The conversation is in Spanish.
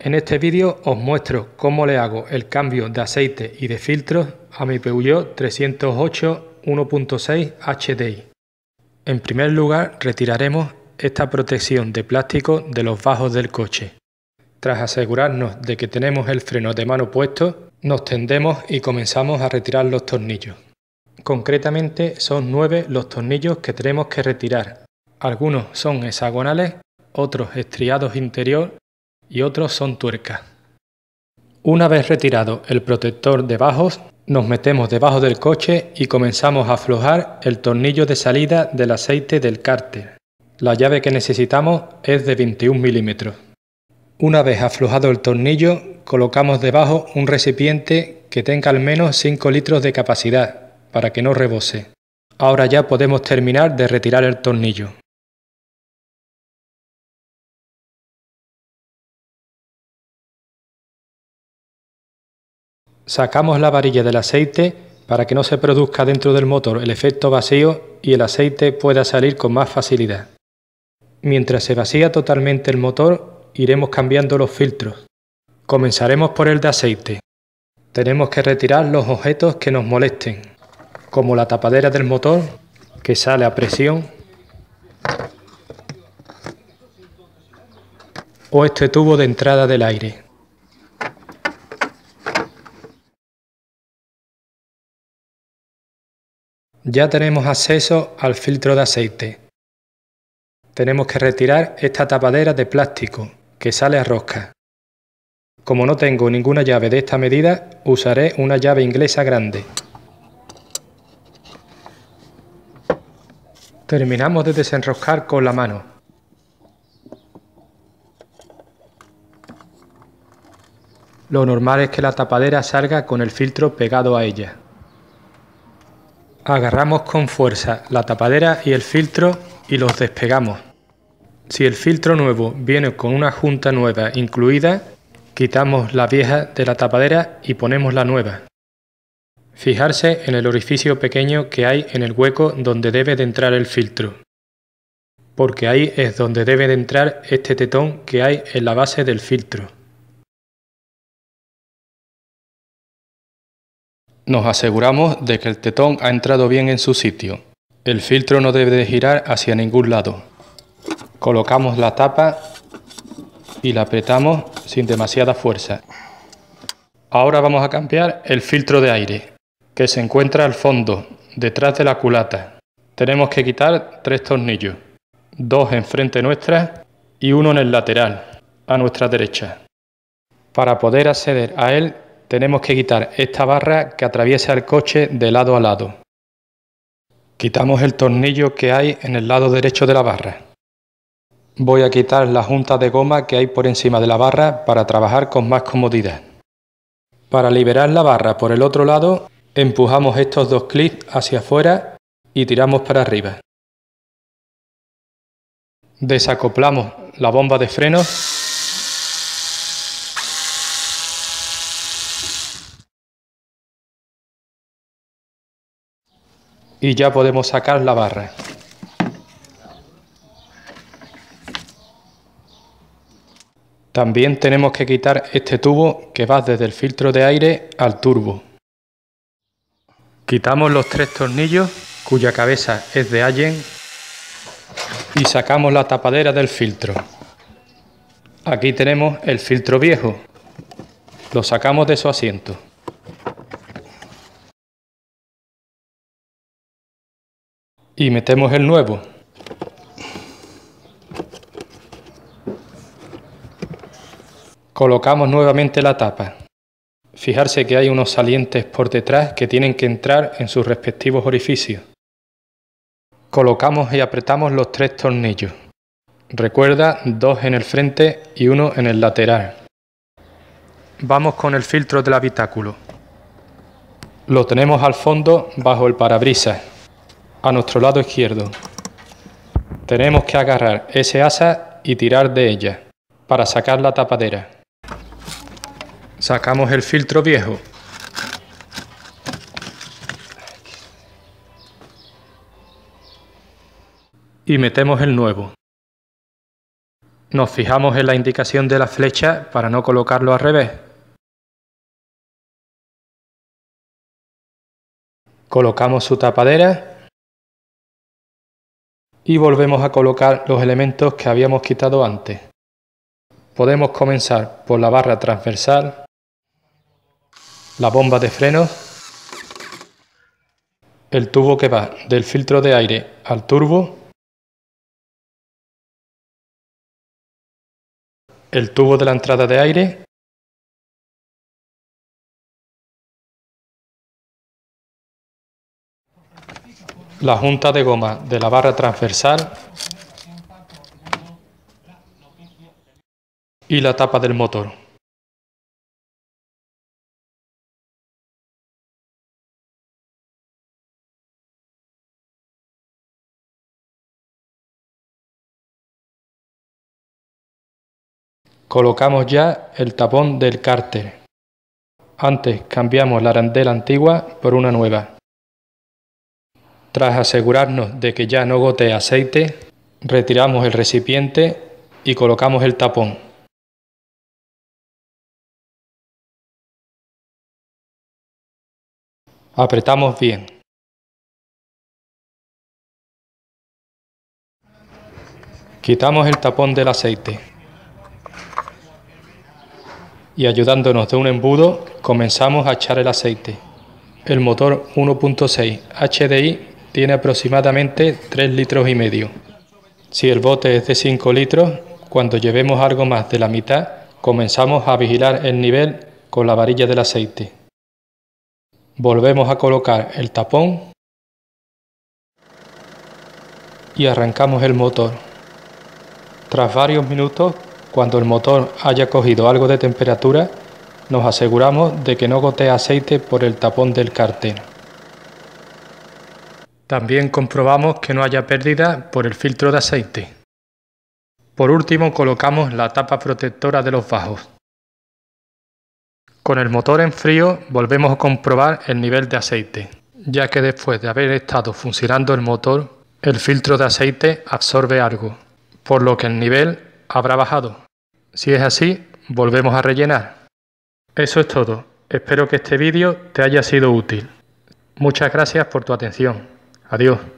En este vídeo os muestro cómo le hago el cambio de aceite y de filtros a mi Peugeot 308 1.6 HDI. En primer lugar retiraremos esta protección de plástico de los bajos del coche. Tras asegurarnos de que tenemos el freno de mano puesto, nos tendemos y comenzamos a retirar los tornillos. Concretamente son nueve los tornillos que tenemos que retirar. Algunos son hexagonales, otros estriados interior y otros son tuercas. Una vez retirado el protector de bajos, nos metemos debajo del coche y comenzamos a aflojar el tornillo de salida del aceite del cárter. La llave que necesitamos es de 21 milímetros. Una vez aflojado el tornillo, colocamos debajo un recipiente que tenga al menos 5 litros de capacidad para que no rebose. Ahora ya podemos terminar de retirar el tornillo. Sacamos la varilla del aceite para que no se produzca dentro del motor el efecto vacío y el aceite pueda salir con más facilidad. Mientras se vacía totalmente el motor, iremos cambiando los filtros. Comenzaremos por el de aceite. Tenemos que retirar los objetos que nos molesten, como la tapadera del motor, que sale a presión, o este tubo de entrada del aire. Ya tenemos acceso al filtro de aceite. Tenemos que retirar esta tapadera de plástico que sale a rosca. Como no tengo ninguna llave de esta medida, usaré una llave inglesa grande. Terminamos de desenroscar con la mano. Lo normal es que la tapadera salga con el filtro pegado a ella. Agarramos con fuerza la tapadera y el filtro y los despegamos. Si el filtro nuevo viene con una junta nueva incluida, quitamos la vieja de la tapadera y ponemos la nueva. Fijarse en el orificio pequeño que hay en el hueco donde debe de entrar el filtro, porque ahí es donde debe de entrar este tetón que hay en la base del filtro. Nos aseguramos de que el tetón ha entrado bien en su sitio. El filtro no debe de girar hacia ningún lado. Colocamos la tapa y la apretamos sin demasiada fuerza. Ahora vamos a cambiar el filtro de aire, que se encuentra al fondo, detrás de la culata. Tenemos que quitar tres tornillos, dos enfrente nuestra y uno en el lateral, a nuestra derecha. Para poder acceder a él tenemos que quitar esta barra que atraviesa el coche de lado a lado. Quitamos el tornillo que hay en el lado derecho de la barra. Voy a quitar la junta de goma que hay por encima de la barra para trabajar con más comodidad. Para liberar la barra por el otro lado, empujamos estos dos clips hacia afuera y tiramos para arriba. Desacoplamos la bomba de frenos y ya podemos sacar la barra. También tenemos que quitar este tubo que va desde el filtro de aire al turbo. Quitamos los tres tornillos cuya cabeza es de Allen y sacamos la tapadera del filtro. Aquí tenemos el filtro viejo. Lo sacamos de su asiento. y metemos el nuevo. Colocamos nuevamente la tapa. Fijarse que hay unos salientes por detrás que tienen que entrar en sus respectivos orificios. Colocamos y apretamos los tres tornillos. Recuerda, dos en el frente y uno en el lateral. Vamos con el filtro del habitáculo. Lo tenemos al fondo bajo el parabrisas a nuestro lado izquierdo. Tenemos que agarrar ese asa y tirar de ella para sacar la tapadera. Sacamos el filtro viejo. Y metemos el nuevo. Nos fijamos en la indicación de la flecha para no colocarlo al revés. Colocamos su tapadera y volvemos a colocar los elementos que habíamos quitado antes. Podemos comenzar por la barra transversal, la bomba de frenos, el tubo que va del filtro de aire al turbo, el tubo de la entrada de aire la junta de goma de la barra transversal y la tapa del motor. Colocamos ya el tapón del cárter. Antes cambiamos la arandela antigua por una nueva. Tras asegurarnos de que ya no gotee aceite, retiramos el recipiente y colocamos el tapón. Apretamos bien. Quitamos el tapón del aceite y ayudándonos de un embudo comenzamos a echar el aceite. El motor 1.6 HDI tiene aproximadamente 3 litros y medio. Si el bote es de 5 litros, cuando llevemos algo más de la mitad, comenzamos a vigilar el nivel con la varilla del aceite. Volvemos a colocar el tapón y arrancamos el motor. Tras varios minutos, cuando el motor haya cogido algo de temperatura, nos aseguramos de que no gotea aceite por el tapón del cartel. También comprobamos que no haya pérdida por el filtro de aceite. Por último colocamos la tapa protectora de los bajos. Con el motor en frío volvemos a comprobar el nivel de aceite, ya que después de haber estado funcionando el motor, el filtro de aceite absorbe algo, por lo que el nivel habrá bajado. Si es así, volvemos a rellenar. Eso es todo. Espero que este vídeo te haya sido útil. Muchas gracias por tu atención. Adiós.